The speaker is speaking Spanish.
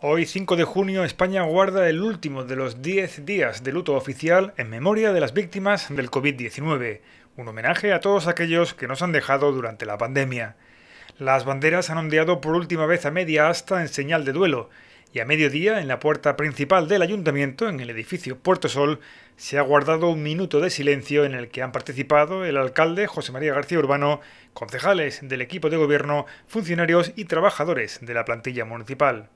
Hoy 5 de junio España guarda el último de los 10 días de luto oficial en memoria de las víctimas del COVID-19, un homenaje a todos aquellos que nos han dejado durante la pandemia. Las banderas han ondeado por última vez a media asta en señal de duelo, y a mediodía en la puerta principal del ayuntamiento, en el edificio Puerto Sol, se ha guardado un minuto de silencio en el que han participado el alcalde José María García Urbano, concejales del equipo de gobierno, funcionarios y trabajadores de la plantilla municipal.